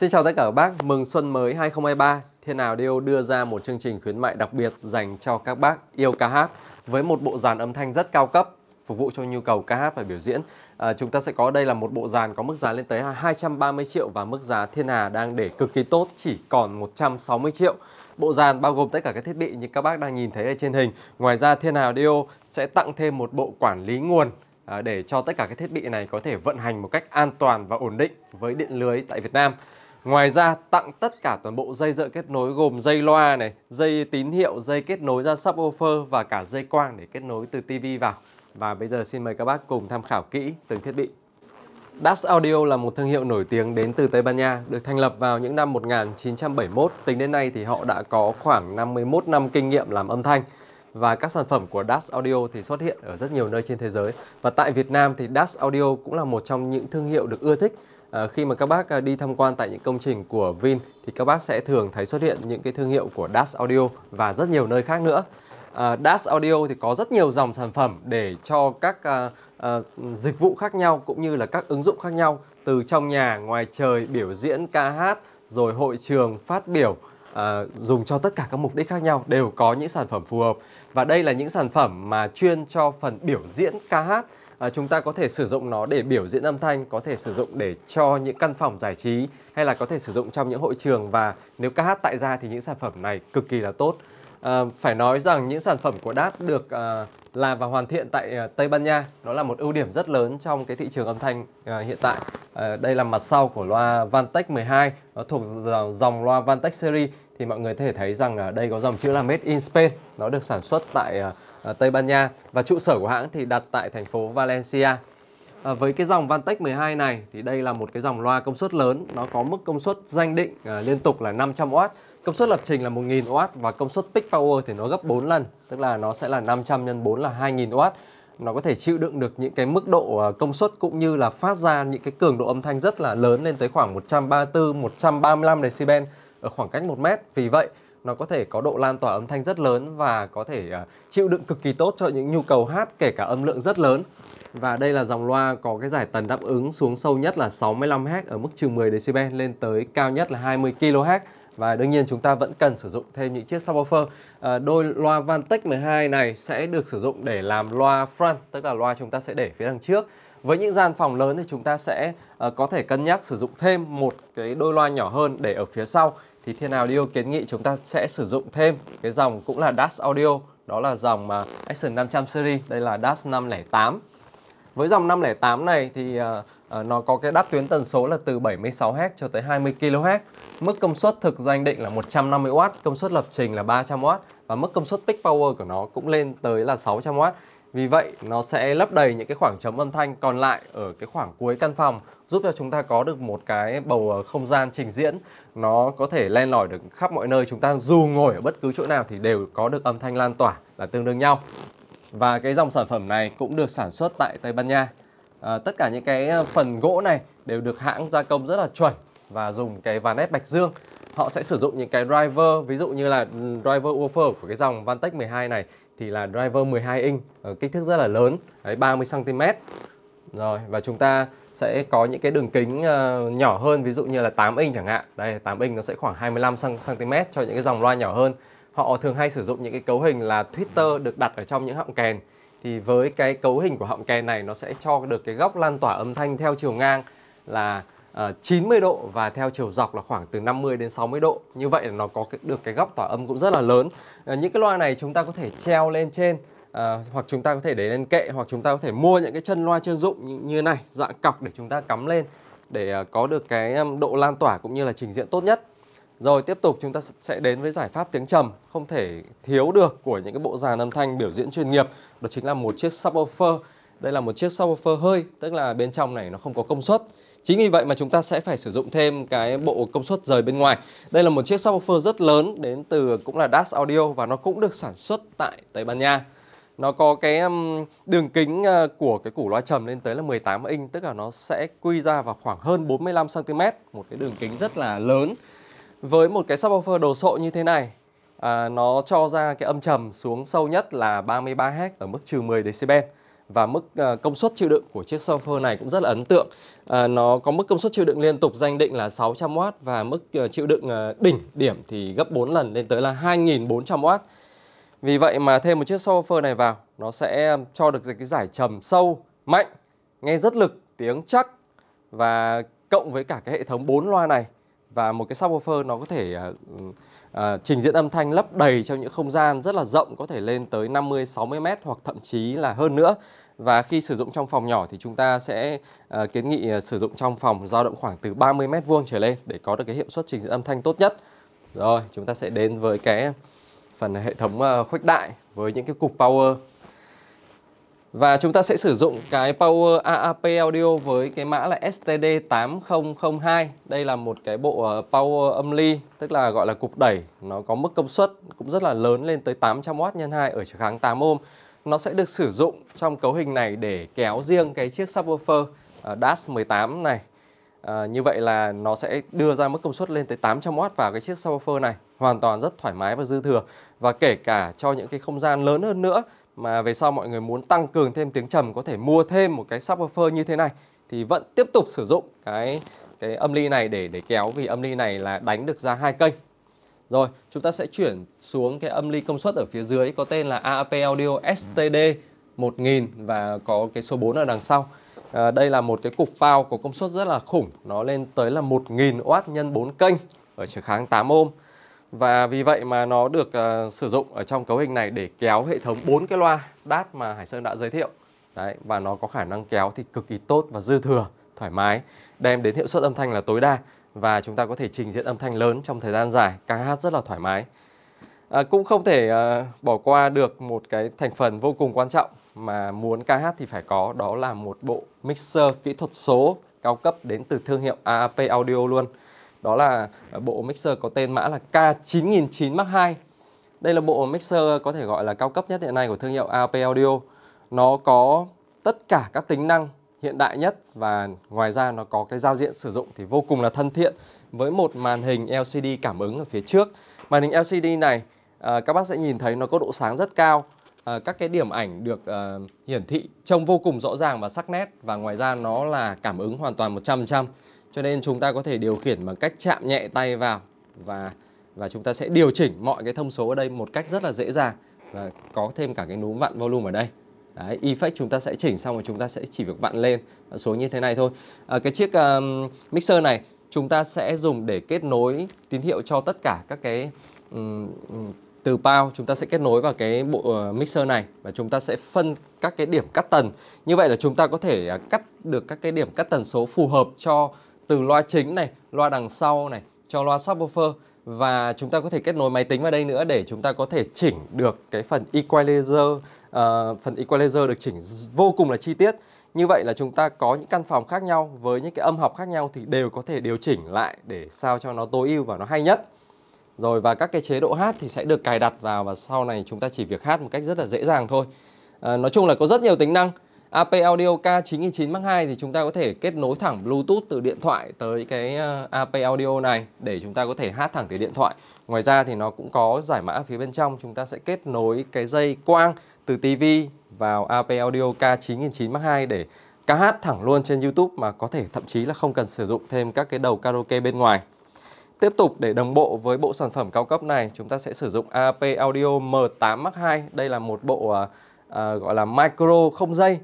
Xin chào tất cả các bác, mừng xuân mới 2023. Thiên Nào Audio đưa ra một chương trình khuyến mại đặc biệt dành cho các bác yêu ca hát với một bộ dàn âm thanh rất cao cấp phục vụ cho nhu cầu ca hát và biểu diễn. À, chúng ta sẽ có đây là một bộ dàn có mức giá lên tới 230 triệu và mức giá Thiên Hà đang để cực kỳ tốt chỉ còn 160 triệu. Bộ dàn bao gồm tất cả các thiết bị như các bác đang nhìn thấy ở trên hình. Ngoài ra Thiên Hà Audio sẽ tặng thêm một bộ quản lý nguồn à, để cho tất cả các thiết bị này có thể vận hành một cách an toàn và ổn định với điện lưới tại Việt Nam. Ngoài ra tặng tất cả toàn bộ dây dợ kết nối gồm dây loa này, dây tín hiệu, dây kết nối ra subwoofer và cả dây quang để kết nối từ TV vào. Và bây giờ xin mời các bác cùng tham khảo kỹ từng thiết bị. Das Audio là một thương hiệu nổi tiếng đến từ Tây Ban Nha, được thành lập vào những năm 1971. Tính đến nay thì họ đã có khoảng 51 năm kinh nghiệm làm âm thanh và các sản phẩm của Das Audio thì xuất hiện ở rất nhiều nơi trên thế giới. Và tại Việt Nam thì Das Audio cũng là một trong những thương hiệu được ưa thích Ờ, khi mà các bác ờ, đi tham quan tại những công trình của Vin thì các bác sẽ thường thấy xuất hiện những cái thương hiệu của Das Audio và rất nhiều nơi khác nữa. Ờ, das Audio thì có rất nhiều dòng sản phẩm để cho các dịch vụ khác nhau cũng như là các ứng dụng khác nhau từ trong nhà, ngoài trời, biểu diễn, ca hát, rồi hội trường, phát biểu dùng cho tất cả các mục đích khác nhau đều có những sản phẩm phù hợp và đây là những sản phẩm mà chuyên cho phần biểu diễn ca hát à, chúng ta có thể sử dụng nó để biểu diễn âm thanh có thể sử dụng để cho những căn phòng giải trí hay là có thể sử dụng trong những hội trường và nếu ca hát tại gia thì những sản phẩm này cực kỳ là tốt à, phải nói rằng những sản phẩm của Đát được à, làm và hoàn thiện tại à, Tây Ban Nha đó là một ưu điểm rất lớn trong cái thị trường âm thanh à, hiện tại à, đây là mặt sau của loa Vantech 12 nó thuộc dòng loa Vantech series thì mọi người có thể thấy rằng à, đây có dòng chữ là Made in Spain nó được sản xuất tại à, À, Tây Ban Nha và trụ sở của hãng thì đặt tại thành phố Valencia. À, với cái dòng Vantech 12 này thì đây là một cái dòng loa công suất lớn, nó có mức công suất danh định à, liên tục là 500W, công suất lập trình là 1000W và công suất peak power thì nó gấp 4 lần, tức là nó sẽ là 500 x 4 là 2000W. Nó có thể chịu đựng được những cái mức độ à, công suất cũng như là phát ra những cái cường độ âm thanh rất là lớn lên tới khoảng 134 135 decibel ở khoảng cách 1 mét. Vì vậy nó có thể có độ lan tỏa âm thanh rất lớn và có thể uh, chịu đựng cực kỳ tốt cho những nhu cầu hát kể cả âm lượng rất lớn. Và đây là dòng loa có cái giải tần đáp ứng xuống sâu nhất là 65 Hz ở mức trừ 10 dB lên tới cao nhất là 20 kHz và đương nhiên chúng ta vẫn cần sử dụng thêm những chiếc subwoofer. À, đôi loa Vantech 12 này sẽ được sử dụng để làm loa front, tức là loa chúng ta sẽ để phía đằng trước. Với những gian phòng lớn thì chúng ta sẽ uh, có thể cân nhắc sử dụng thêm một cái đôi loa nhỏ hơn để ở phía sau thì Thiên nào điều kiến nghị chúng ta sẽ sử dụng thêm cái dòng cũng là DAS Audio đó là dòng mà Action 500 series đây là DAS 508 với dòng 508 này thì uh, nó có cái đáp tuyến tần số là từ 76Hz cho tới 20kHz mức công suất thực danh định là 150W công suất lập trình là 300W và mức công suất peak power của nó cũng lên tới là 600W vì vậy, nó sẽ lấp đầy những cái khoảng trống âm thanh còn lại ở cái khoảng cuối căn phòng, giúp cho chúng ta có được một cái bầu ờ, không gian trình diễn. Nó có thể len lỏi được khắp mọi nơi, chúng ta dù ngồi ở bất cứ chỗ nào thì đều có được âm thanh lan tỏa là tương đương nhau. Và cái dòng sản phẩm này cũng được sản xuất tại Tây Ban Nha. À, tất cả những cái ờ, phần gỗ này đều được hãng gia công rất là chuẩn và dùng cái ván ép bạch dương họ sẽ sử dụng những cái driver ví dụ như là driver woofer của cái dòng vantage 12 này thì là driver 12 inch ờ, kích thước rất là lớn đấy 30 cm rồi và chúng ta sẽ có những cái đường kính uh, nhỏ hơn ví dụ như là 8 inch chẳng hạn đây 8 inch nó sẽ khoảng 25 cm cho những cái dòng loa nhỏ hơn họ thường hay sử dụng những cái cấu hình là tweeter được đặt ở trong những họng kèn thì với cái cấu hình của họng kèn này nó sẽ cho được cái góc lan tỏa âm thanh theo chiều ngang là uh, ờ, 90 độ và theo chiều dọc là khoảng từ 50 đến 60 độ như vậy là nó có được cái góc tỏa âm cũng rất là lớn ờ, những cái loa này chúng ta có thể treo lên trên à, hoặc chúng ta có thể để lên kệ hoặc chúng ta có thể mua những cái chân loa chuyên dụng như, như này dạng cọc để chúng ta cắm lên để à, có được cái độ lan tỏa cũng như là trình diện tốt nhất rồi tiếp tục chúng ta sẽ đến với giải pháp tiếng trầm không thể thiếu được của những cái bộ dàn âm thanh biểu diễn chuyên nghiệp đó chính là một chiếc subwoofer đây là một chiếc subwoofer hơi, tức là bên trong này nó không có công suất. Chính vì vậy mà chúng ta sẽ phải sử dụng thêm cái bộ công suất rời bên ngoài. Đây là một chiếc subwoofer rất lớn đến từ cũng là Das Audio và nó cũng được sản xuất tại Tây Ban Nha. Nó có cái đường kính ờ, của cái củ loa trầm lên tới là 18 inch, tức là nó sẽ quy ra vào khoảng hơn 45 cm, một cái đường kính rất là lớn. Với một cái subwoofer đồ sộ như thế này, à, nó cho ra cái âm trầm xuống sâu nhất là 33 Hz ở mức trừ 10 decibel và mức ờ, công suất chịu đựng của chiếc subwoofer này cũng rất là ấn tượng. Ờ, nó có mức công suất chịu đựng liên tục danh định là 600W và mức ờ, chịu đựng đỉnh điểm thì gấp 4 lần lên tới là 2400W. Vì vậy mà thêm một chiếc subwoofer này vào, nó sẽ cho được cái giải trầm sâu, mạnh, nghe rất lực, tiếng chắc và cộng với cả cái hệ thống 4 loa này và một cái subwoofer nó có thể à, trình diễn âm thanh lấp đầy trong những không gian rất là rộng có thể lên tới 50 60 m hoặc thậm chí là hơn nữa. Và khi sử dụng trong phòng nhỏ thì chúng ta sẽ à, kiến nghị sử dụng trong phòng dao động khoảng từ 30 m vuông trở lên để có được cái hiệu suất trình diễn âm thanh tốt nhất. Rồi, chúng ta sẽ đến với cái phần hệ thống khuếch đại với những cái cục power và chúng ta sẽ sử dụng cái Power AAP Audio với cái mã là STD8002 Đây là một cái bộ ờ, Power âm ly Tức là gọi là cục đẩy Nó có mức công suất cũng rất là lớn lên tới 800W x 2 ở chiều kháng 8 ohm Nó sẽ được sử dụng trong cấu hình này để kéo riêng cái chiếc subwoofer ờ, DAS 18 này à, Như vậy là nó sẽ đưa ra mức công suất lên tới 800W vào cái chiếc subwoofer này Hoàn toàn rất thoải mái và dư thừa Và kể cả cho những cái không gian lớn hơn nữa mà về sau mọi người muốn tăng cường thêm tiếng trầm có thể mua thêm một cái subwoofer như thế này thì vẫn tiếp tục sử dụng cái cái âm ly này để để kéo vì âm ly này là đánh được ra hai kênh. Rồi, chúng ta sẽ chuyển xuống cái âm ly công suất ở phía dưới có tên là AAP Audio STD 1000 và có cái số 4 ở đằng sau. À, đây là một cái cục phao có công suất rất là khủng, nó lên tới là 1000W nhân 4 kênh ở trở kháng 8 ohm. Và vì vậy mà nó được uh, sử dụng ở trong cấu hình này để kéo hệ thống bốn cái loa đát mà Hải Sơn đã giới thiệu. Đấy, và nó có khả năng kéo thì cực kỳ tốt và dư thừa, thoải mái, đem đến hiệu suất âm thanh là tối đa và chúng ta có thể trình diễn âm thanh lớn trong thời gian dài, ca hát rất là thoải mái. À, cũng không thể à, bỏ qua được một cái thành phần vô cùng quan trọng mà muốn ca hát thì phải có đó là một bộ mixer kỹ thuật số cao cấp đến từ thương hiệu AAP Audio luôn đó là à, bộ mixer có tên mã là K9009 Mark 2 Đây là bộ mixer có thể gọi là cao cấp nhất hiện nay của thương hiệu AP Audio. Nó có tất cả các tính năng hiện đại nhất và ngoài ra nó có cái giao diện sử dụng thì vô cùng là thân thiện với một màn hình LCD cảm ứng ở phía trước. Màn hình LCD này à, các bác sẽ nhìn thấy nó có độ sáng rất cao. À, các cái điểm ảnh được hiển thị trông vô cùng rõ ràng và sắc nét và ngoài ra nó là cảm ứng hoàn toàn 100%. Cho nên chúng ta có thể điều khiển bằng cách chạm nhẹ tay vào và và chúng ta sẽ điều chỉnh mọi cái thông số ở đây một cách rất là dễ dàng và có thêm cả cái núm vặn volume ở đây. Đấy, effect chúng ta sẽ chỉnh xong rồi chúng ta sẽ chỉ việc vặn lên số như thế này thôi. À, cái chiếc um, mixer này chúng ta sẽ dùng để kết nối tín hiệu cho tất cả các cái um, từ bao chúng ta sẽ kết nối vào cái bộ ờ, mixer này và chúng ta sẽ phân các cái điểm cắt tần. Như vậy là chúng ta có thể à, cắt được các cái điểm cắt tần số phù hợp cho từ loa chính này, loa đằng sau này cho loa subwoofer và chúng ta có thể kết nối máy tính vào đây nữa để chúng ta có thể chỉnh được cái phần equalizer uh, phần equalizer được chỉnh vô cùng là chi tiết như vậy là chúng ta có những căn phòng khác nhau với những cái âm học khác nhau thì đều có thể điều chỉnh lại để sao cho nó tối ưu và nó hay nhất rồi và các cái chế độ hát thì sẽ được cài đặt vào và sau này chúng ta chỉ việc hát một cách rất là dễ dàng thôi à, nói chung là có rất nhiều tính năng AP Audio K999 Mark II thì chúng ta có thể kết nối thẳng Bluetooth từ điện thoại tới cái ờ, AP Audio này để chúng ta có thể hát thẳng từ điện thoại. Ngoài ra thì nó cũng có giải mã phía bên trong, chúng ta sẽ kết nối cái dây quang từ TV vào AP Audio K999 Mark II để ca hát thẳng luôn trên YouTube mà có thể thậm chí là không cần sử dụng thêm các cái đầu karaoke bên ngoài. Tiếp tục để đồng bộ với bộ sản phẩm cao cấp này, chúng ta sẽ sử dụng AP Audio M8 Mark II. Đây là một bộ uh, gọi là micro không dây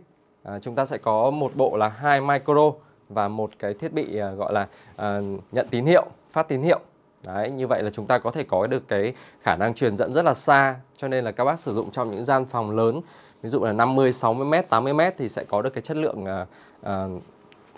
à, chúng ta sẽ có một bộ là hai micro và một cái thiết bị à, gọi là à, nhận tín hiệu, phát tín hiệu. Đấy, như vậy là chúng ta có thể có được cái khả năng truyền dẫn rất là xa cho nên là các bác sử dụng trong những gian phòng lớn ví dụ là 50, 60 m, 80 m thì sẽ có được cái chất lượng à, à,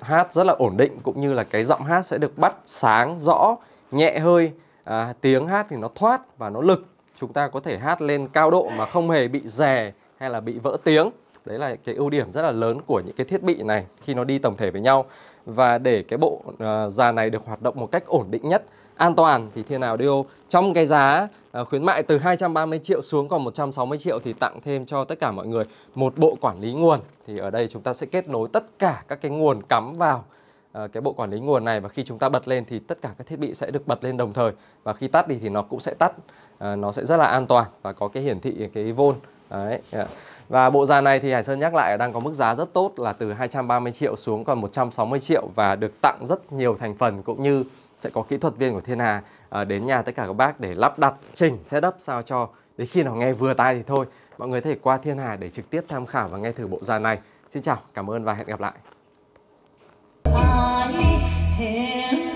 hát rất là ổn định cũng như là cái giọng hát sẽ được bắt sáng rõ, nhẹ hơi, à, tiếng hát thì nó thoát và nó lực. Chúng ta có thể hát lên cao độ mà không hề bị rè hay là bị vỡ tiếng đấy là cái ưu điểm rất là lớn của những cái thiết bị này khi nó đi tổng thể với nhau và để cái bộ uh, già này được hoạt động một cách ổn định nhất an toàn thì Thiên Audio trong cái giá uh, khuyến mại từ 230 triệu xuống còn 160 triệu thì tặng thêm cho tất cả mọi người một bộ quản lý nguồn thì ở đây chúng ta sẽ kết nối tất cả các cái nguồn cắm vào à, cái bộ quản lý nguồn này và khi chúng ta bật lên thì tất cả các thiết bị sẽ được bật lên đồng thời và khi tắt đi thì nó cũng sẽ tắt uh, nó sẽ rất là an toàn và có cái hiển thị cái volt đấy yeah. Và bộ già này thì Hải Sơn nhắc lại đang có mức giá rất tốt là từ 230 triệu xuống còn 160 triệu và được tặng rất nhiều thành phần cũng như sẽ có kỹ thuật viên của Thiên Hà ờ, đến nhà tất cả các bác để lắp đặt chỉnh setup sao cho đến khi nào nghe vừa tai thì thôi. Mọi người có thể qua Thiên Hà để trực tiếp tham khảo và nghe thử bộ già này. Xin chào, cảm ơn và hẹn gặp lại.